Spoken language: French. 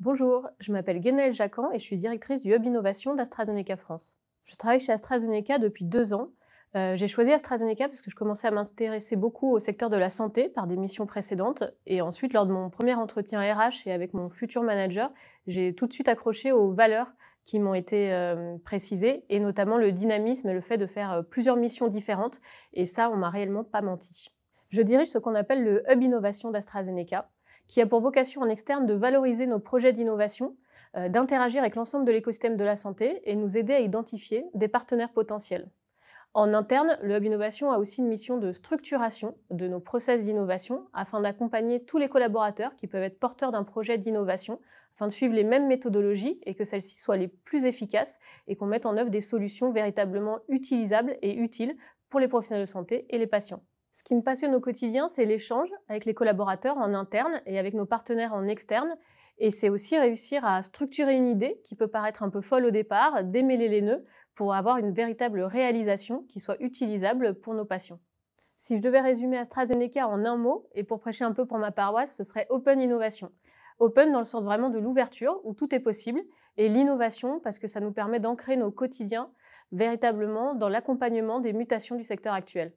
Bonjour, je m'appelle Guénelle Jacquan et je suis directrice du Hub Innovation d'AstraZeneca France. Je travaille chez AstraZeneca depuis deux ans. Euh, j'ai choisi AstraZeneca parce que je commençais à m'intéresser beaucoup au secteur de la santé par des missions précédentes. Et ensuite, lors de mon premier entretien RH et avec mon futur manager, j'ai tout de suite accroché aux valeurs qui m'ont été euh, précisées, et notamment le dynamisme et le fait de faire euh, plusieurs missions différentes. Et ça, on m'a réellement pas menti. Je dirige ce qu'on appelle le Hub Innovation d'AstraZeneca qui a pour vocation en externe de valoriser nos projets d'innovation, euh, d'interagir avec l'ensemble de l'écosystème de la santé et nous aider à identifier des partenaires potentiels. En interne, le Hub Innovation a aussi une mission de structuration de nos process d'innovation afin d'accompagner tous les collaborateurs qui peuvent être porteurs d'un projet d'innovation afin de suivre les mêmes méthodologies et que celles-ci soient les plus efficaces et qu'on mette en œuvre des solutions véritablement utilisables et utiles pour les professionnels de santé et les patients. Ce qui me passionne au quotidien, c'est l'échange avec les collaborateurs en interne et avec nos partenaires en externe. Et c'est aussi réussir à structurer une idée qui peut paraître un peu folle au départ, démêler les nœuds pour avoir une véritable réalisation qui soit utilisable pour nos patients. Si je devais résumer AstraZeneca en un mot, et pour prêcher un peu pour ma paroisse, ce serait Open Innovation. Open dans le sens vraiment de l'ouverture, où tout est possible, et l'innovation parce que ça nous permet d'ancrer nos quotidiens véritablement dans l'accompagnement des mutations du secteur actuel.